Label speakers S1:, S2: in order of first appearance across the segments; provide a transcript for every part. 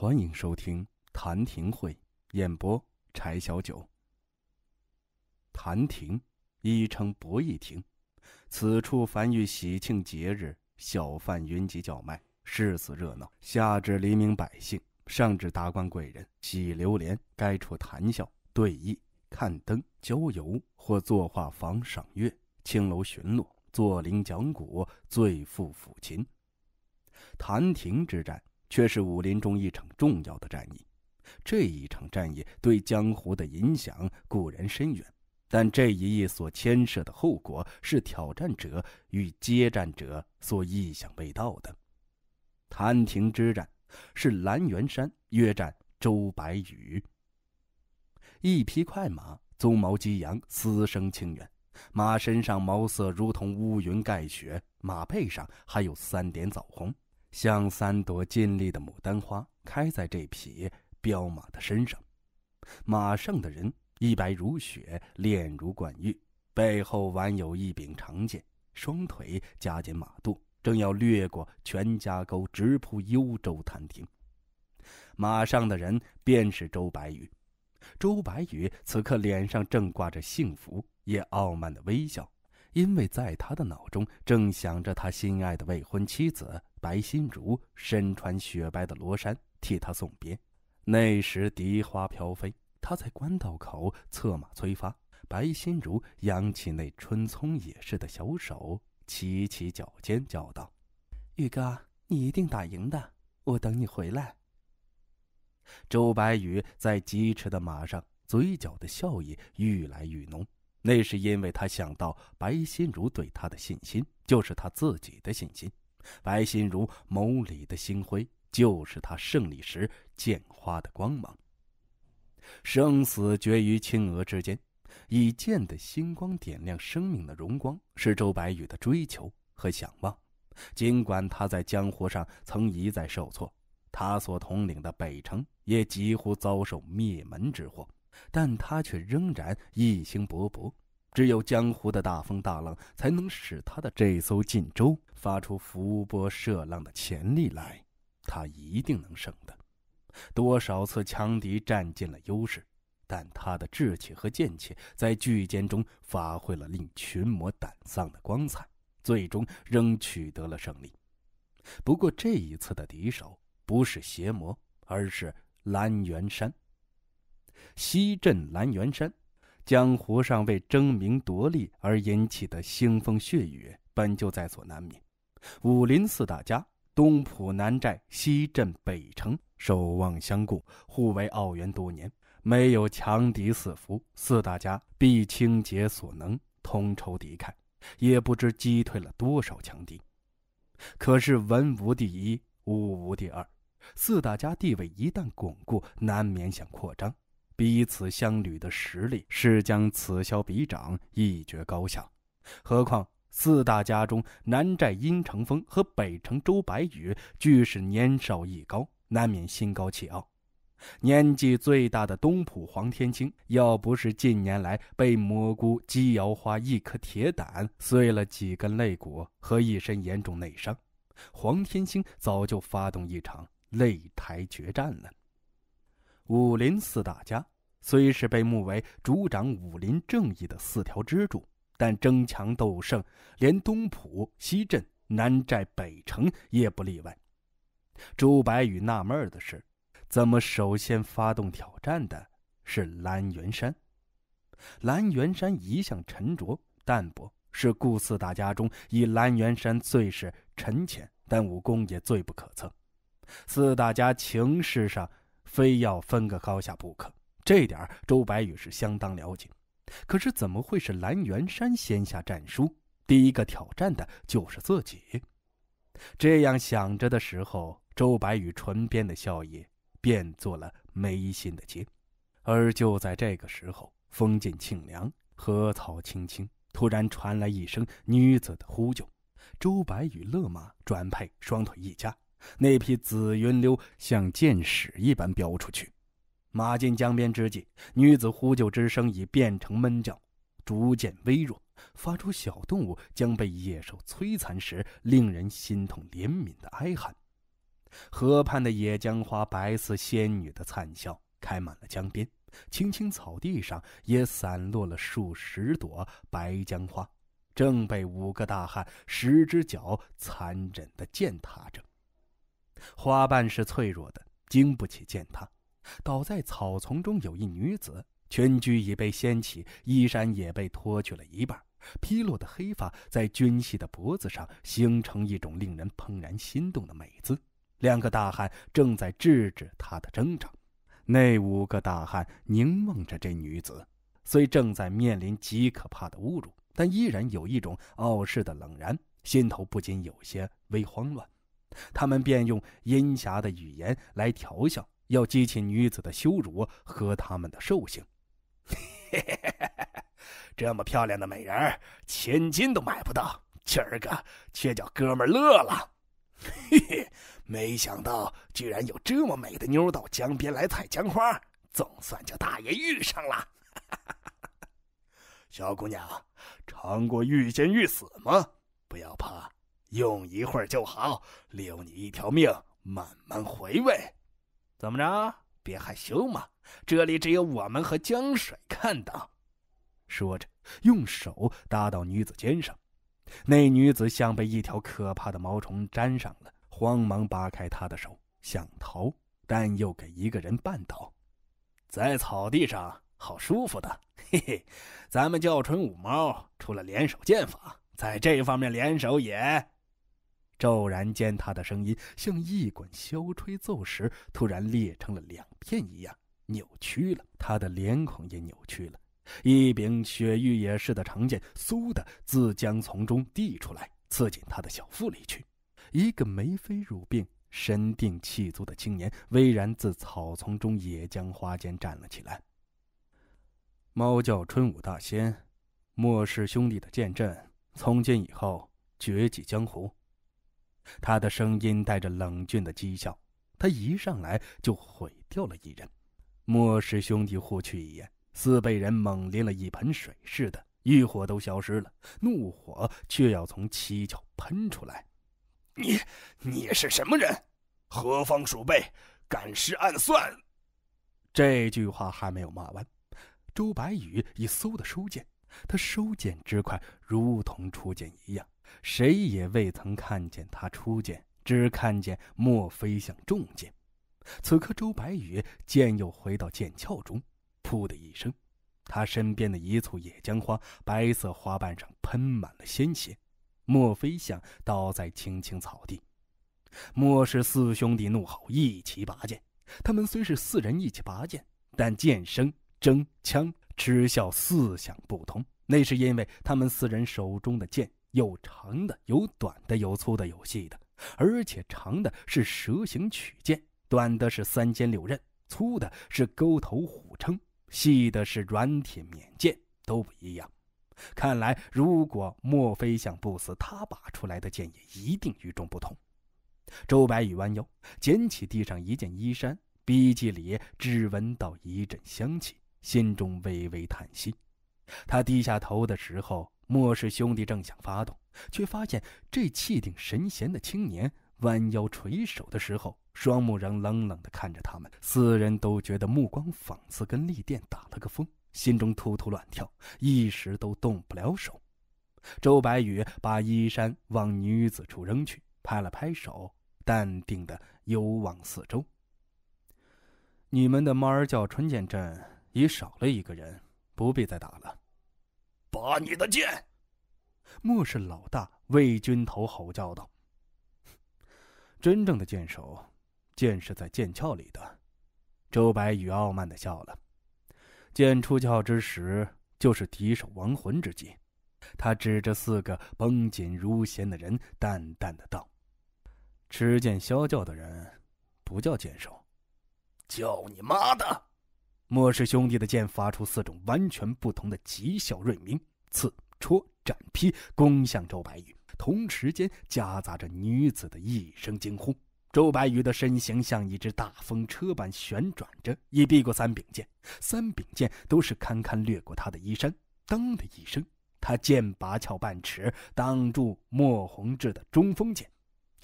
S1: 欢迎收听《谭亭会》，演播柴小九。谭亭亦称博弈亭，此处凡遇喜庆节日，小贩云集叫卖，世子热闹。下至黎民百姓，上至达官贵人，喜流连该处谈笑、对弈、看灯、郊游，或坐画舫赏月、青楼巡逻、坐铃讲古、醉富抚琴。谭亭之战。却是武林中一场重要的战役，这一场战役对江湖的影响固然深远，但这一役所牵涉的后果是挑战者与接战者所意想未到的。谈亭之战是蓝元山约战周白羽。一匹快马，鬃毛激扬，嘶声清远，马身上毛色如同乌云盖雪，马背上还有三点枣红。像三朵金丽的牡丹花开在这匹彪马的身上，马上的人一白如雪，脸如冠玉，背后挽有一柄长剑，双腿夹紧马肚，正要掠过全家沟，直扑幽州餐厅。马上的人便是周白羽。周白羽此刻脸上正挂着幸福也傲慢的微笑，因为在他的脑中正想着他心爱的未婚妻子。白心如身穿雪白的罗衫，替他送别。那时荻花飘飞，他在官道口策马催发。白心如扬起那春葱也似的小手，起起脚尖，叫道：“宇哥，你一定打赢的！我等你回来。”周白羽在疾驰的马上，嘴角的笑意愈来愈浓。那是因为他想到白心如对他的信心，就是他自己的信心。白心如眸里的星辉，就是他胜利时剑花的光芒。生死决于青娥之间，以剑的星光点亮生命的荣光，是周白羽的追求和向往。尽管他在江湖上曾一再受挫，他所统领的北城也几乎遭受灭门之祸，但他却仍然意兴勃勃。只有江湖的大风大浪，才能使他的这艘晋州发出伏波射浪的潜力来，他一定能胜的。多少次强敌占尽了优势，但他的志气和剑气在巨剑中发挥了令群魔胆丧的光彩，最终仍取得了胜利。不过这一次的敌手不是邪魔，而是蓝元山。西镇蓝元山，江湖上为争名夺利而引起的腥风血雨，本就在所难免。武林四大家，东浦、南寨、西镇、北城，守望相顾，互为奥元多年没有强敌四伏，四大家必倾竭所能，同仇敌忾，也不知击退了多少强敌。可是文无第一，武无第二，四大家地位一旦巩固，难免想扩张，彼此相旅的实力是将此消彼长，一决高下。何况。四大家中，南寨殷成风和北城周白羽俱是年少意高，难免心高气傲。年纪最大的东浦黄天青，要不是近年来被蘑菇姬瑶花一颗铁胆碎了几根肋骨和一身严重内伤，黄天青早就发动一场擂台决战了。武林四大家虽是被目为主掌武林正义的四条支柱。但争强斗胜，连东浦、西镇、南寨、北城也不例外。周白羽纳闷的是，怎么首先发动挑战的是蓝元山？蓝元山一向沉着淡泊，是顾四大家中以蓝元山最是沉潜，但武功也最不可测。四大家情势上非要分个高下不可，这点周白羽是相当了解。可是，怎么会是蓝元山先下战书，第一个挑战的就是自己？这样想着的时候，周白羽唇边的笑意变作了眉心的结。而就在这个时候，风劲清凉和草青青突然传来一声女子的呼救，周白羽勒马转配，双腿一夹，那匹紫云溜像箭矢一般飙出去。马进江边之际，女子呼救之声已变成闷叫，逐渐微弱，发出小动物将被野兽摧残时令人心痛怜悯的哀喊。河畔的野江花白似仙女的灿笑，开满了江边；青青草地上也散落了数十朵白江花，正被五个大汉十只脚残忍地践踏着。花瓣是脆弱的，经不起践踏。倒在草丛中有一女子，裙裾已被掀起，衣衫也被脱去了一半，披落的黑发在军系的脖子上形成一种令人怦然心动的美姿。两个大汉正在制止他的挣扎，那五个大汉凝望着这女子，虽正在面临极可怕的侮辱，但依然有一种傲世的冷然，心头不禁有些微慌乱。他们便用阴狭的语言来调笑。要激起女子的羞辱和他们的兽性。这么漂亮的美人，千金都买不到，今儿个却叫哥们乐了。嘿嘿，没想到居然有这么美的妞到江边来采江花，总算叫大爷遇上了。小姑娘，尝过欲仙欲死吗？不要怕，用一会儿就好，留你一条命，慢慢回味。怎么着？别害羞嘛，这里只有我们和江水看到。说着，用手搭到女子肩上，那女子像被一条可怕的毛虫粘上了，慌忙扒开她的手想逃，但又给一个人绊倒。在草地上，好舒服的，嘿嘿。咱们教春五猫除了联手剑法，在这方面联手也。骤然间，他的声音像一管削吹奏时突然裂成了两片一样扭曲了，他的脸孔也扭曲了。一柄雪域也似的长剑，嗖的自将从中递出来，刺进他的小腹里去。一个眉飞乳鬓、身定气足的青年，巍然自草丛中也将花间站了起来。猫叫春武大仙，莫氏兄弟的剑阵，从今以后绝迹江湖。他的声音带着冷峻的讥笑，他一上来就毁掉了一人。莫氏兄弟互去一眼，似被人猛淋了一盆水似的，欲火都消失了，怒火却要从七窍喷出来。你，你是什么人？何方鼠辈，敢施暗算？这句话还没有骂完，周白羽已嗖的收剑，他收剑之快，如同出剑一样。谁也未曾看见他出剑，只看见莫非想中剑。此刻，周白羽剑又回到剑鞘中，噗的一声，他身边的一簇野姜花，白色花瓣上喷满了鲜血。莫非想倒在青青草地。莫氏四兄弟怒吼，一起拔剑。他们虽是四人一起拔剑，但剑声、争枪、嗤笑四响不通，那是因为他们四人手中的剑。有长的，有短的，有粗的，有细的，而且长的是蛇形曲剑，短的是三尖六刃，粗的是钩头虎撑，细的是软铁免剑，都不一样。看来，如果莫非想不死，他拔出来的剑也一定与众不同。周白羽弯腰捡起地上一件衣衫，鼻记里只闻到一阵香气，心中微微叹息。他低下头的时候。莫氏兄弟正想发动，却发现这气定神闲的青年弯腰垂手的时候，双目仍冷冷地看着他们。四人都觉得目光仿似跟利电打了个风，心中突突乱跳，一时都动不了手。周白羽把衣衫往女子处扔去，拍了拍手，淡定地游望四周：“你们的猫儿叫春剑阵已少了一个人，不必再打了。”拔你的剑！莫是老大魏军头吼叫道：“真正的剑手，剑是在剑鞘里的。”周白羽傲慢的笑了。剑出鞘之时，就是敌手亡魂之际。他指着四个绷紧如弦的人，淡淡的道：“持剑削教的人，不叫剑手，叫你妈的！”莫氏兄弟的剑发出四种完全不同的极效锐鸣，刺、戳、斩、劈，攻向周白羽。同时间夹杂着女子的一声惊呼。周白羽的身形像一只大风车般旋转着，已避过三柄剑。三柄剑都是堪堪掠过他的衣衫。当的一声，他剑拔鞘半尺，挡住莫宏志的中锋剑。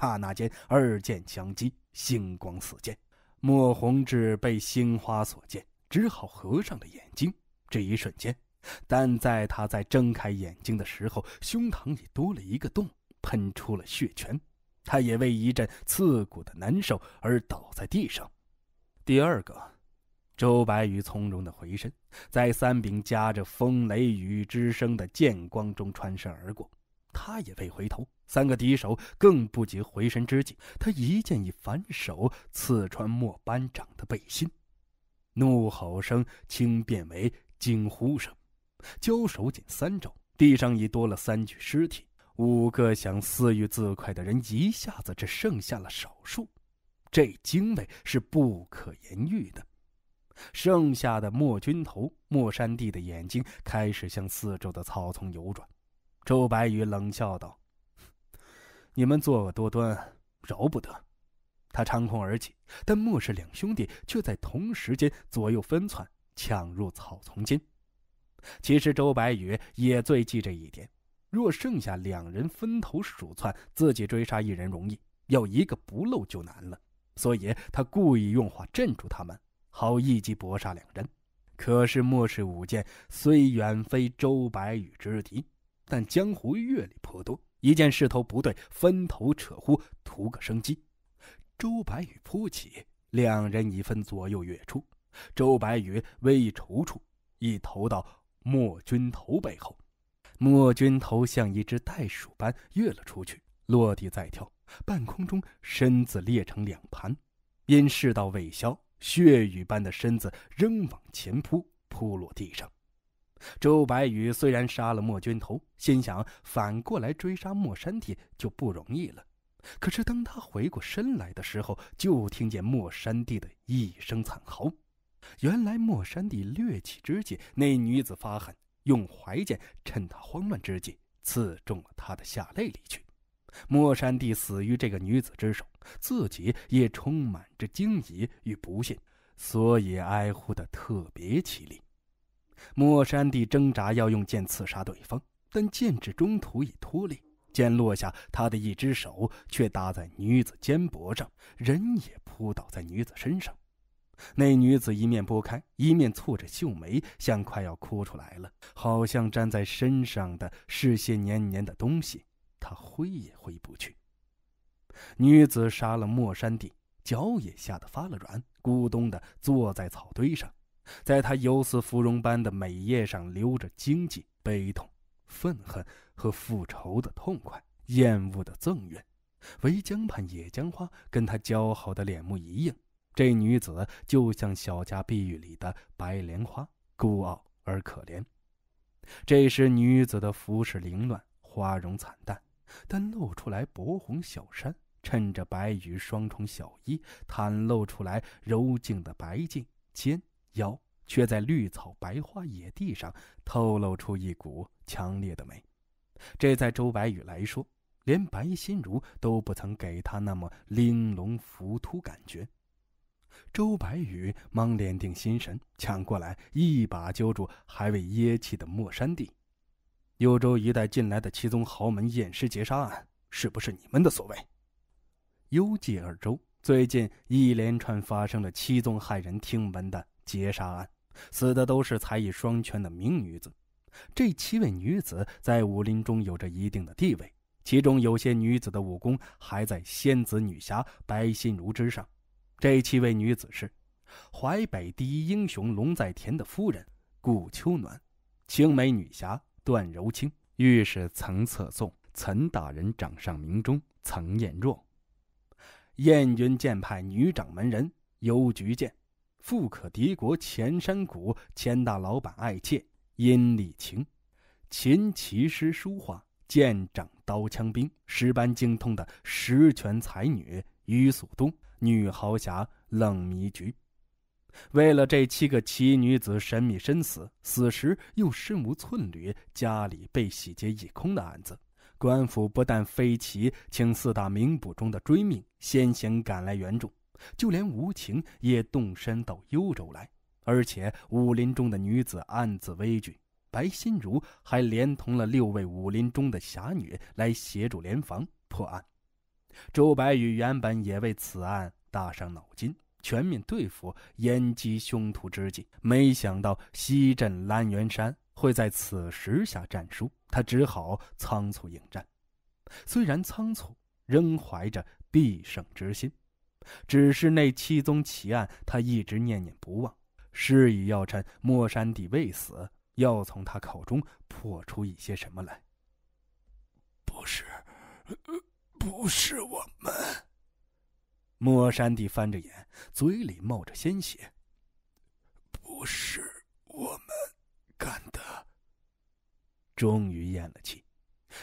S1: 刹那间，二剑相击，星光四溅。莫宏志被星花所溅。只好合上了眼睛。这一瞬间，但在他在睁开眼睛的时候，胸膛里多了一个洞，喷出了血泉。他也为一阵刺骨的难受而倒在地上。第二个，周白羽从容的回身，在三柄夹着风雷雨之声的剑光中穿身而过。他也未回头，三个敌手更不及回身之际，他一剑一反手刺穿莫班长的背心。怒吼声轻变为惊呼声，交手仅三招，地上已多了三具尸体。五个想私欲自快的人一下子只剩下了少数，这精卫是不可言喻的。剩下的莫军头、莫山地的眼睛开始向四周的草丛游转。周白羽冷笑道：“你们作恶多端，饶不得。”他长空而起，但莫氏两兄弟却在同时间左右分窜，抢入草丛间。其实周白羽也最忌这一点。若剩下两人分头鼠窜，自己追杀一人容易，要一个不漏就难了。所以他故意用话镇住他们，好一击搏杀两人。可是莫氏五剑虽远非周白羽之敌，但江湖阅历颇多，一见势头不对，分头扯呼，图个生机。周白羽扑起，两人已分左右跃出。周白羽微一踌躇，一投到莫君头背后。莫君头像一只袋鼠般跃了出去，落地再跳，半空中身子裂成两盘。因势道未消，血雨般的身子仍往前扑，扑落地上。周白羽虽然杀了莫君头，心想反过来追杀莫山体就不容易了。可是，当他回过身来的时候，就听见莫山弟的一声惨嚎。原来，莫山弟掠起之际，那女子发狠，用怀剑趁他慌乱之际，刺中了他的下肋，离去。莫山弟死于这个女子之手，自己也充满着惊疑与不信，所以哀呼的特别凄厉。莫山弟挣扎要用剑刺杀对方，但剑指中途已脱力。剑落下，他的一只手却搭在女子肩膊上，人也扑倒在女子身上。那女子一面拨开，一面蹙着秀眉，像快要哭出来了。好像粘在身上的，是些黏黏的东西，她挥也挥不去。女子杀了莫山弟，脚也吓得发了软，咕咚地坐在草堆上，在她游似芙蓉般的美叶上流着荆棘、悲痛、愤恨。和复仇的痛快，厌恶的憎怨，唯江畔野江花，跟她姣好的脸目一应，这女子就像小家碧玉里的白莲花，孤傲而可怜。这时女子的服饰凌乱，花容惨淡，但露出来薄红小衫，衬着白羽双重小衣，袒露出来柔净的白净肩腰，却在绿草白花野地上透露出一股强烈的美。这在周白羽来说，连白心如都不曾给他那么玲珑浮凸感觉。周白羽忙敛定心神，抢过来一把揪住还未噎气的莫山弟。幽州一带近来的七宗豪门验尸劫杀案，是不是你们的所为？幽寂二州最近一连串发生了七宗骇人听闻的劫杀案，死的都是才艺双全的名女子。这七位女子在武林中有着一定的地位，其中有些女子的武功还在仙子女侠白心如之上。这七位女子是：淮北第一英雄龙在田的夫人顾秋暖，青梅女侠段柔清，御史曾侧颂岑大人掌上明珠岑艳若，燕云剑派女掌门人尤菊剑，富可敌国前山谷钱大老板爱妾。阴丽情，琴棋诗书画，剑掌刀枪兵，十般精通的十全才女于素东、女豪侠冷迷菊。为了这七个奇女子神秘身死，死时又身无寸缕，家里被洗劫一空的案子，官府不但飞骑请四大名捕中的追命先行赶来援助，就连无情也动身到幽州来。而且，武林中的女子暗自畏惧。白心如还连同了六位武林中的侠女来协助联防破案。周白羽原本也为此案大伤脑筋，全面对付燕姬凶徒之际，没想到西镇蓝元山会在此时下战书，他只好仓促应战。虽然仓促，仍怀着必胜之心。只是那七宗奇案，他一直念念不忘。是以要趁莫山弟未死，要从他口中破出一些什么来。不是，不是我们。莫山弟翻着眼，嘴里冒着鲜血。不是我们干的。终于咽了气。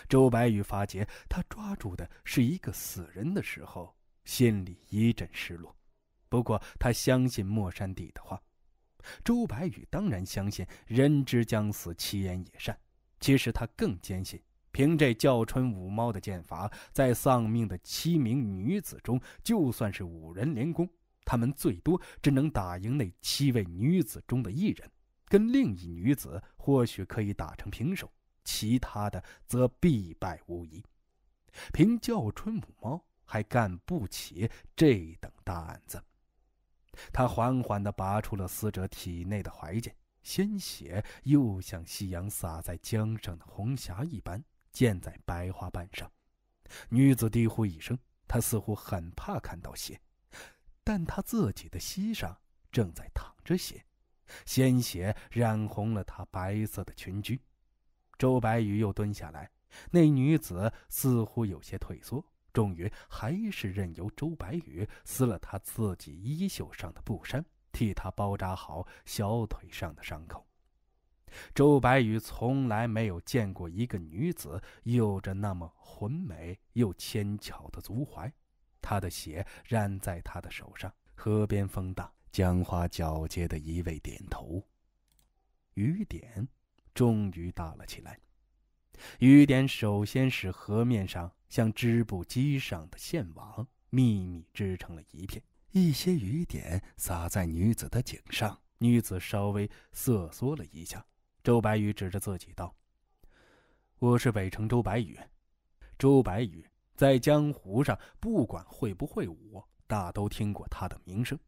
S1: 周白羽发觉他抓住的是一个死人的时候，心里一阵失落。不过他相信莫山弟的话。周白羽当然相信“人之将死，其言也善”。其实他更坚信，凭这叫春舞猫的剑法，在丧命的七名女子中，就算是五人连攻，他们最多只能打赢那七位女子中的一人，跟另一女子或许可以打成平手，其他的则必败无疑。凭叫春舞猫，还干不起这等大案子。他缓缓地拔出了死者体内的怀剑，鲜血又像夕阳洒在江上的红霞一般溅在白花瓣上。女子低呼一声，她似乎很怕看到血，但她自己的膝上正在淌着血，鲜血染红了她白色的裙裾。周白羽又蹲下来，那女子似乎有些退缩。终于还是任由周白羽撕了他自己衣袖上的布衫，替他包扎好小腿上的伤口。周白羽从来没有见过一个女子有着那么浑美又纤巧的足踝，她的血染在他的手上。河边风大，江花皎洁的一味点头。雨点终于大了起来，雨点首先是河面上。将织布机上的线网秘密织成了一片，一些雨点洒在女子的颈上，女子稍微瑟缩了一下。周白羽指着自己道：“我是北城周白羽。”周白羽在江湖上不管会不会武，大都听过他的名声。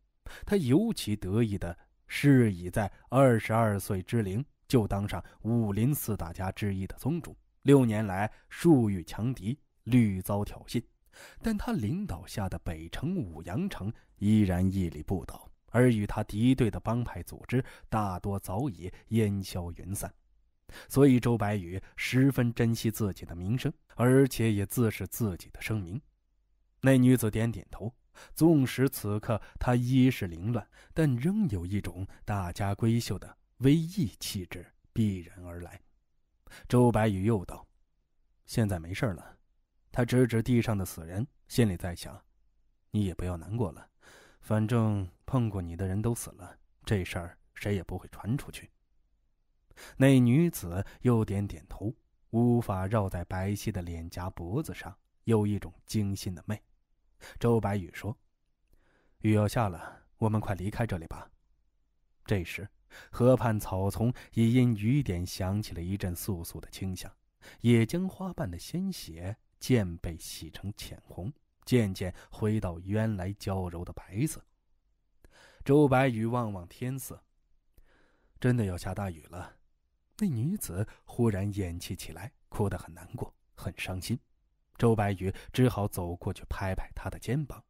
S1: 他尤其得意的是，已在二十二岁之龄就当上武林四大家之一的宗主，六年来数遇强敌。屡遭挑衅，但他领导下的北城武阳城依然屹立不倒，而与他敌对的帮派组织大多早已烟消云散。所以，周白羽十分珍惜自己的名声，而且也自视自己的声名。那女子点点头，纵使此刻她衣饰凌乱，但仍有一种大家闺秀的威仪气质必然而来。周白羽又道：“现在没事了。”他指指地上的死人，心里在想：“你也不要难过了，反正碰过你的人都死了，这事儿谁也不会传出去。”那女子又点点头，乌发绕在白皙的脸颊、脖子上，有一种惊心的媚。周白羽说：“雨要下了，我们快离开这里吧。”这时，河畔草丛也因雨点响起了一阵簌簌的清响，也将花瓣的鲜血。剑被洗成浅红，渐渐回到原来娇柔的白色。周白羽望望天色，真的要下大雨了。那女子忽然掩泣起来，哭得很难过，很伤心。周白羽只好走过去，拍拍她的肩膀。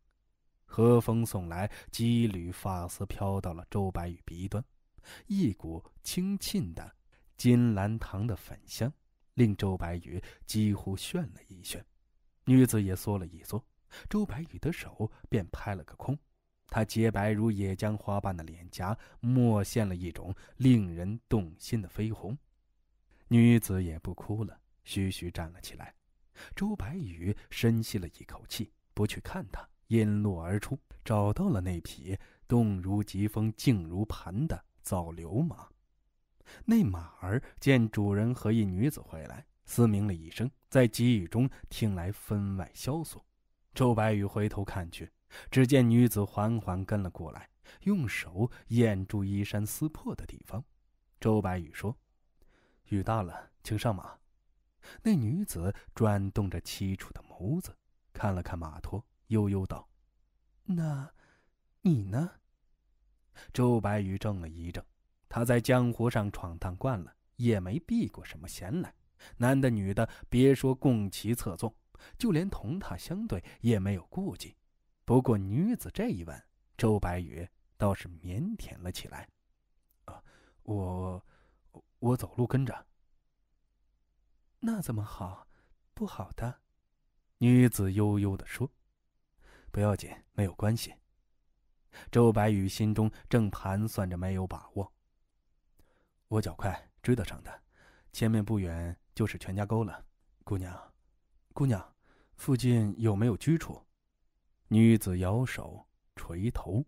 S1: 和风送来几缕发丝飘到了周白羽鼻端，一股清沁的金兰堂的粉香。令周白羽几乎炫了一炫，女子也缩了一缩，周白羽的手便拍了个空。她洁白如野江花瓣的脸颊，抹现了一种令人动心的绯红。女子也不哭了，徐徐站了起来。周白羽深吸了一口气，不去看她，引路而出，找到了那匹动如疾风、静如磐的枣流马。那马儿见主人和一女子回来，嘶鸣了一声，在急雨中听来分外萧索。周白羽回头看去，只见女子缓缓跟了过来，用手掩住衣衫撕破的地方。周白羽说：“雨大了，请上马。”那女子转动着凄楚的眸子，看了看马托，悠悠道：“那，你呢？”周白羽怔了一怔。他在江湖上闯荡惯了，也没避过什么闲来。男的女的，别说共骑侧纵，就连同榻相对也没有顾忌。不过女子这一问，周白羽倒是腼腆了起来。“啊，我……我走路跟着。”那怎么好？不好的。”女子悠悠地说，“不要紧，没有关系。”周白羽心中正盘算着，没有把握。我脚快，追得上的。前面不远就是全家沟了，姑娘，姑娘，附近有没有居处？女子摇手垂头。